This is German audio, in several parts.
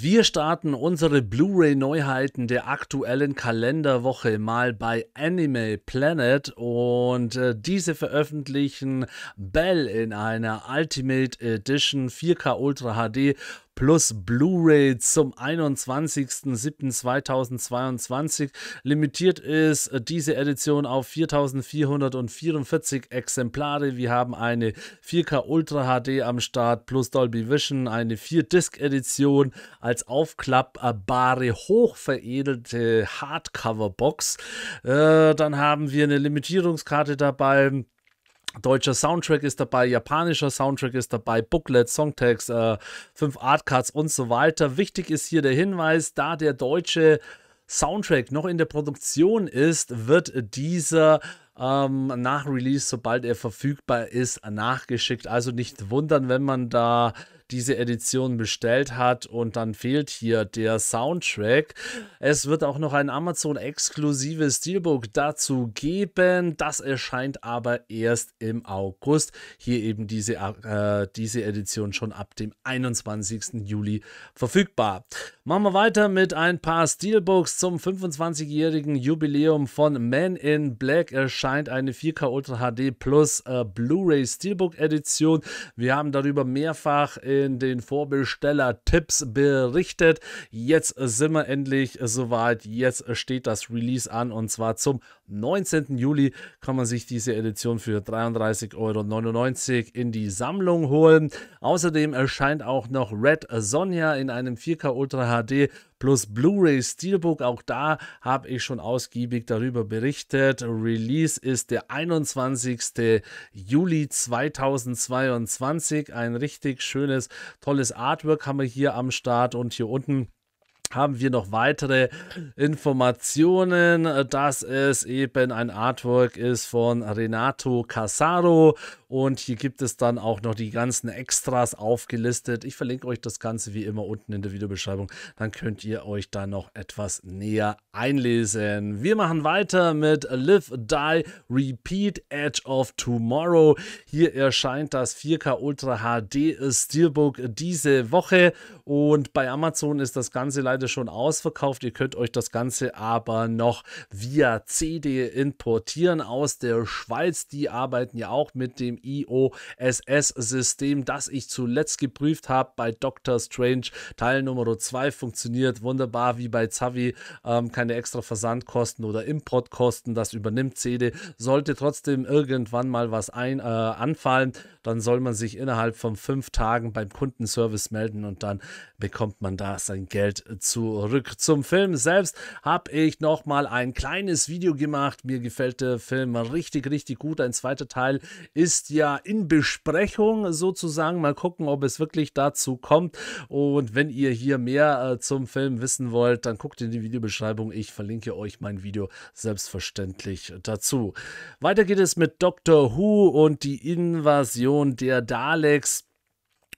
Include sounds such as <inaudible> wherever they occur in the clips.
Wir starten unsere Blu-ray-Neuheiten der aktuellen Kalenderwoche mal bei Anime Planet und äh, diese veröffentlichen Bell in einer Ultimate Edition 4K Ultra HD plus Blu-ray zum 21.07.2022. Limitiert ist äh, diese Edition auf 4444 Exemplare. Wir haben eine 4K Ultra HD am Start plus Dolby Vision, eine 4-Disc-Edition als aufklappbare, hochveredelte Hardcover-Box. Äh, dann haben wir eine Limitierungskarte dabei. Deutscher Soundtrack ist dabei, japanischer Soundtrack ist dabei, Booklet, Songtext, äh, fünf Artcards und so weiter. Wichtig ist hier der Hinweis, da der deutsche Soundtrack noch in der Produktion ist, wird dieser ähm, nach Release, sobald er verfügbar ist, nachgeschickt. Also nicht wundern, wenn man da diese Edition bestellt hat und dann fehlt hier der Soundtrack. Es wird auch noch ein Amazon-exklusives Steelbook dazu geben. Das erscheint aber erst im August. Hier eben diese, äh, diese Edition schon ab dem 21. Juli verfügbar. Machen wir weiter mit ein paar Steelbooks zum 25-jährigen Jubiläum von Man in Black erscheint eine 4K Ultra HD Plus äh, Blu-ray Steelbook Edition. Wir haben darüber mehrfach in äh, in den Vorbesteller-Tipps berichtet. Jetzt sind wir endlich soweit. Jetzt steht das Release an und zwar zum 19. Juli kann man sich diese Edition für 33,99 Euro in die Sammlung holen. Außerdem erscheint auch noch Red Sonja in einem 4K Ultra HD plus Blu-ray Steelbook. Auch da habe ich schon ausgiebig darüber berichtet. Release ist der 21. Juli 2022. Ein richtig schönes, tolles Artwork haben wir hier am Start und hier unten haben wir noch weitere Informationen, äh, dass es eben ein Artwork ist von Renato Casaro und hier gibt es dann auch noch die ganzen Extras aufgelistet. Ich verlinke euch das Ganze wie immer unten in der Videobeschreibung. Dann könnt ihr euch da noch etwas näher einlesen. Wir machen weiter mit Live, Die, Repeat, Edge of Tomorrow. Hier erscheint das 4K Ultra HD Steelbook diese Woche. Und bei Amazon ist das Ganze leider schon ausverkauft. Ihr könnt euch das Ganze aber noch via CD importieren aus der Schweiz. Die arbeiten ja auch mit dem IOSS-System, das ich zuletzt geprüft habe bei Doctor Strange. Teil Nummer 2 funktioniert wunderbar wie bei Zavi. Ähm, keine extra Versandkosten oder Importkosten, das übernimmt CD. Sollte trotzdem irgendwann mal was ein, äh, anfallen, dann soll man sich innerhalb von fünf Tagen beim Kundenservice melden und dann bekommt man da sein Geld zurück. Zum Film selbst habe ich nochmal ein kleines Video gemacht. Mir gefällt der Film richtig, richtig gut. Ein zweiter Teil ist ja in Besprechung sozusagen. Mal gucken, ob es wirklich dazu kommt. Und wenn ihr hier mehr äh, zum Film wissen wollt, dann guckt in die Videobeschreibung. Ich verlinke euch mein Video selbstverständlich dazu. Weiter geht es mit Doctor Who und die Invasion der Daleks.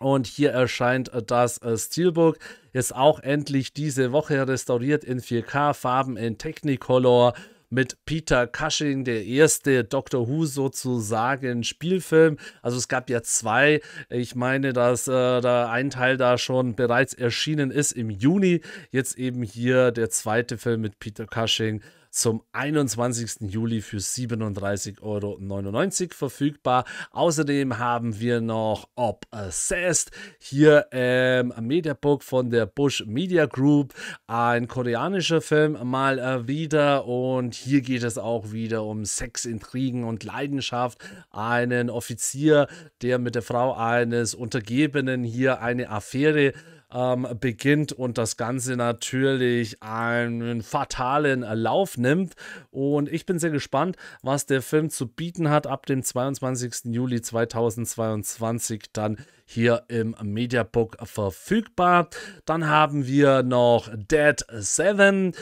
Und hier erscheint das äh, Steelbook. Ist auch endlich diese Woche restauriert in 4K-Farben in Technicolor mit Peter Cushing, der erste Doctor Who sozusagen Spielfilm. Also es gab ja zwei. Ich meine, dass äh, da ein Teil da schon bereits erschienen ist im Juni. Jetzt eben hier der zweite Film mit Peter Cushing zum 21. Juli für 37,99 Euro verfügbar. Außerdem haben wir noch Obsessed, hier ähm, ein Mediabook von der Bush Media Group, ein koreanischer Film mal äh, wieder und hier geht es auch wieder um Sex, Intrigen und Leidenschaft. Einen Offizier, der mit der Frau eines Untergebenen hier eine Affäre ähm, beginnt und das Ganze natürlich einen fatalen Lauf nimmt. Und ich bin sehr gespannt, was der Film zu bieten hat ab dem 22. Juli 2022 dann hier im Mediabook verfügbar. Dann haben wir noch Dead Seven.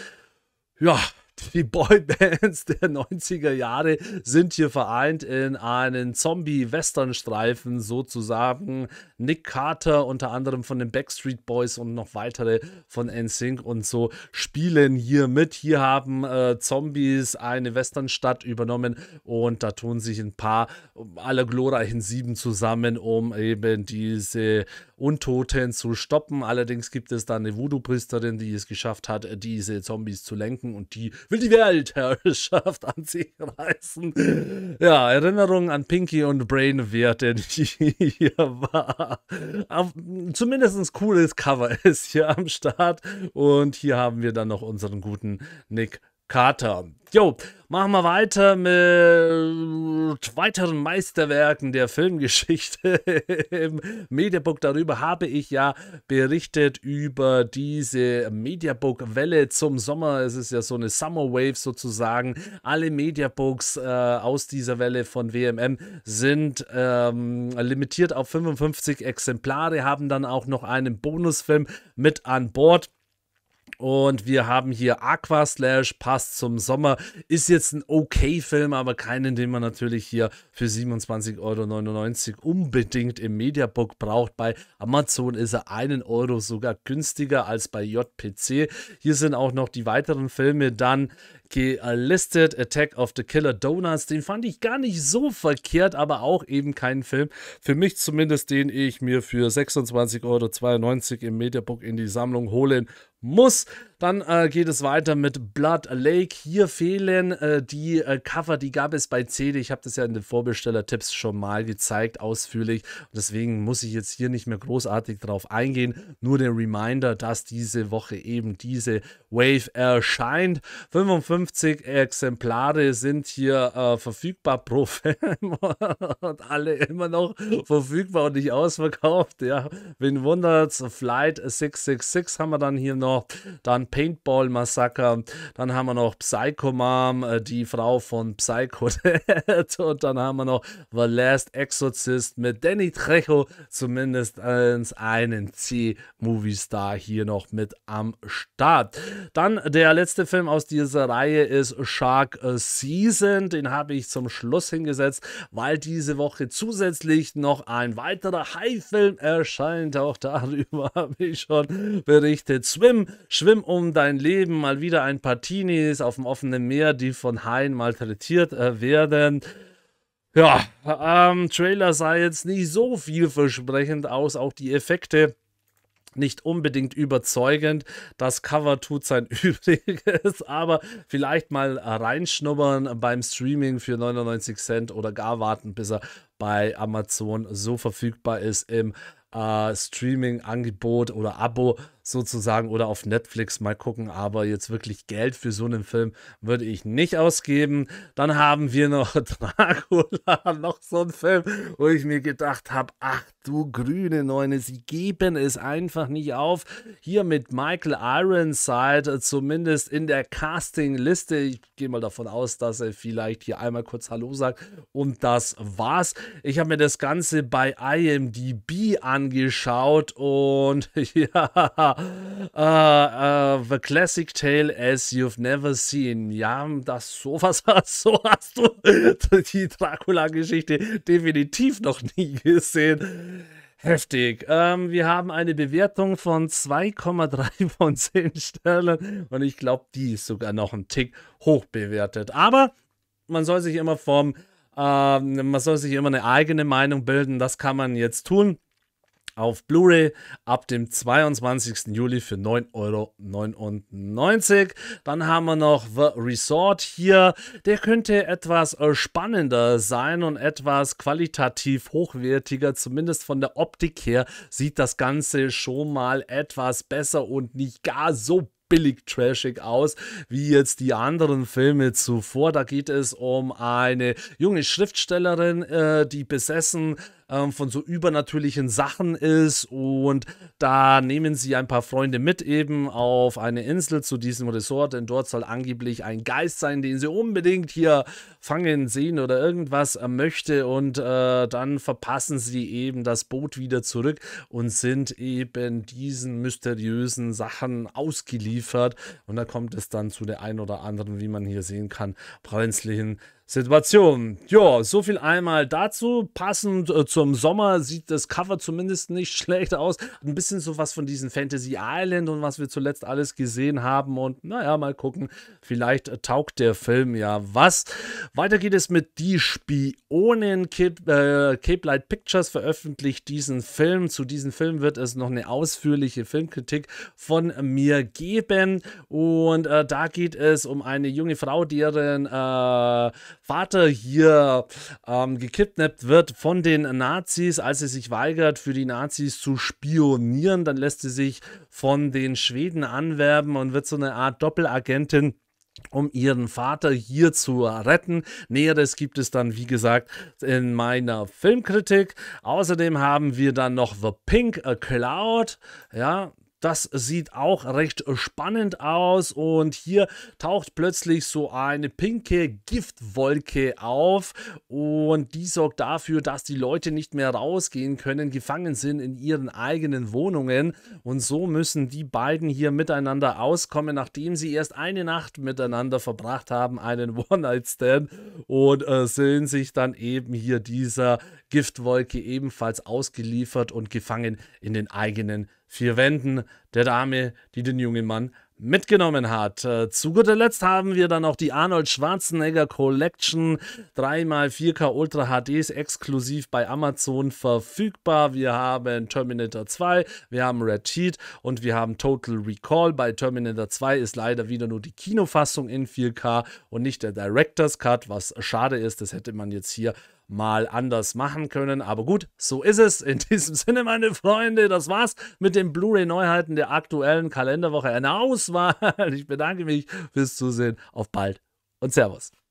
Ja, <laughs> Die Boybands der 90er Jahre sind hier vereint in einen Zombie-Western-Streifen sozusagen. Nick Carter unter anderem von den Backstreet Boys und noch weitere von NSYNC und so spielen hier mit. Hier haben äh, Zombies eine Westernstadt übernommen und da tun sich ein paar aller glorreichen Sieben zusammen, um eben diese Untoten zu stoppen. Allerdings gibt es da eine Voodoo-Priesterin, die es geschafft hat, diese Zombies zu lenken und die will die Weltherrschaft an sich reißen. Ja, Erinnerungen an Pinky und Brain Brainwert, der hier war. Auf, zumindest cooles Cover ist hier am Start. Und hier haben wir dann noch unseren guten Nick Kater. Jo, machen wir weiter mit weiteren Meisterwerken der Filmgeschichte. <laughs> Im Mediabook darüber habe ich ja berichtet über diese Mediabook-Welle zum Sommer. Es ist ja so eine Summer Wave sozusagen. Alle Mediabooks äh, aus dieser Welle von WMM sind ähm, limitiert auf 55 Exemplare, haben dann auch noch einen Bonusfilm mit an Bord. Und wir haben hier Aqua Slash, passt zum Sommer. Ist jetzt ein okay Film, aber keinen, den man natürlich hier für 27,99 Euro unbedingt im Mediabook braucht. Bei Amazon ist er einen Euro sogar günstiger als bei JPC. Hier sind auch noch die weiteren Filme dann gelistet. Attack of the Killer Donuts, den fand ich gar nicht so verkehrt, aber auch eben keinen Film. Für mich zumindest, den ich mir für 26,92 Euro im Mediabook in die Sammlung holen muss. Dann äh, geht es weiter mit Blood Lake. Hier fehlen äh, die äh, Cover, die gab es bei CD. Ich habe das ja in den Vorbestellertipps schon mal gezeigt, ausführlich. Und deswegen muss ich jetzt hier nicht mehr großartig drauf eingehen. Nur der Reminder, dass diese Woche eben diese Wave erscheint. 55 Exemplare sind hier äh, verfügbar pro <laughs> Film und alle immer noch verfügbar und nicht ausverkauft. Ja, wen wundert's? Flight 666 haben wir dann hier noch. Dann Paintball Massaker, dann haben wir noch Psycho Mom, äh, die Frau von Psycho Dad <laughs> und dann haben wir noch The Last Exorcist mit Danny Trejo, zumindest einen C-Movie-Star hier noch mit am Start. Dann der letzte Film aus dieser Reihe ist Shark Season, den habe ich zum Schluss hingesetzt, weil diese Woche zusätzlich noch ein weiterer High-Film erscheint, auch darüber <laughs> habe ich schon berichtet. Swim, Schwimm und um dein Leben mal wieder ein paar Teenies auf dem offenen Meer, die von Haien malträtiert äh, werden. Ja, ähm, Trailer sah jetzt nicht so vielversprechend aus, auch die Effekte nicht unbedingt überzeugend. Das Cover tut sein <laughs> Übriges, aber vielleicht mal reinschnuppern beim Streaming für 99 Cent oder gar warten, bis er bei Amazon so verfügbar ist im äh, Streaming-Angebot oder Abo sozusagen oder auf Netflix mal gucken. Aber jetzt wirklich Geld für so einen Film würde ich nicht ausgeben. Dann haben wir noch <laughs> Dracula, noch so einen Film, wo ich mir gedacht habe, ach du grüne Neune, sie geben es einfach nicht auf. Hier mit Michael Ironside, äh, zumindest in der Casting-Liste. Ich gehe mal davon aus, dass er vielleicht hier einmal kurz Hallo sagt. Und das war's. Ich habe mir das Ganze bei IMDb angeschaut und <laughs> ja, uh, uh, The Classic Tale as You've Never Seen. Ja, das sowas hast, <laughs> so hast du <laughs> die Dracula-Geschichte definitiv noch nie gesehen. Heftig. Ähm, wir haben eine Bewertung von 2,3 <laughs> von 10 Sternen und ich glaube, die ist sogar noch einen Tick hoch bewertet. Aber man soll sich immer vom, äh, man soll sich immer eine eigene Meinung bilden. Das kann man jetzt tun auf Blu-ray ab dem 22. Juli für 9,99 Euro. Dann haben wir noch The Resort hier. Der könnte etwas äh, spannender sein und etwas qualitativ hochwertiger. Zumindest von der Optik her sieht das Ganze schon mal etwas besser und nicht gar so billig trashig aus, wie jetzt die anderen Filme zuvor. Da geht es um eine junge Schriftstellerin, äh, die besessen ähm, von so übernatürlichen Sachen ist. Und da nehmen sie ein paar Freunde mit eben auf eine Insel zu diesem Resort, denn dort soll angeblich ein Geist sein, den sie unbedingt hier fangen sehen oder irgendwas äh, möchte. Und äh, dann verpassen sie eben das Boot wieder zurück und sind eben diesen mysteriösen Sachen ausgeliefert. Und da kommt es dann zu der ein oder anderen, wie man hier sehen kann, brenzlichen Situation. Ja, so viel einmal dazu. Passend äh, zum Sommer sieht das Cover zumindest nicht <laughs> schlecht aus. Ein bisschen so was von diesen Fantasy Island und was wir zuletzt alles gesehen haben. Und naja, mal gucken. Vielleicht äh, taugt der Film ja was. Weiter geht es mit Die Spionen. Cape, äh, Cape Light Pictures veröffentlicht diesen Film. Zu diesem Film wird es noch eine ausführliche Filmkritik von mir geben. Und äh, da geht es um eine junge Frau, deren äh, Vater hier ähm, gekidnappt wird von den Nazis, als sie sich weigert, für die Nazis zu spionieren. Dann lässt sie sich von den Schweden anwerben und wird so eine Art Doppelagentin um ihren Vater hier zu retten. Näheres gibt es dann, wie gesagt, in meiner Filmkritik. Außerdem haben wir dann noch The Pink A Cloud. Ja, das sieht auch recht spannend aus und hier taucht plötzlich so eine pinke Giftwolke auf und die sorgt dafür, dass die Leute nicht mehr rausgehen können, gefangen sind in ihren eigenen Wohnungen und so müssen die beiden hier miteinander auskommen, nachdem sie erst eine Nacht miteinander verbracht haben, einen <laughs> One-Night-Stand und äh, sind sich dann eben hier dieser Giftwolke ebenfalls ausgeliefert und gefangen in den eigenen vier Wänden der Dame, die den jungen Mann mitgenommen hat. Äh, zu guter Letzt haben wir dann auch die Arnold Schwarzenegger Collection 3x4K Ultra HDs exklusiv bei Amazon verfügbar. Wir haben Terminator 2, wir haben Red Heat und wir haben Total Recall. Bei Terminator 2 ist leider wieder nur die Kinofassung in 4K und nicht der Director's Cut, was schade ist. Das hätte man jetzt hier mal anders machen können. Aber gut, so ist es. In diesem Sinne, meine Freunde, das war's mit den Blu-ray-Neuheiten der aktuellen Kalenderwoche. Eine Auswahl. Ich bedanke mich fürs Zusehen. Auf bald und Servus.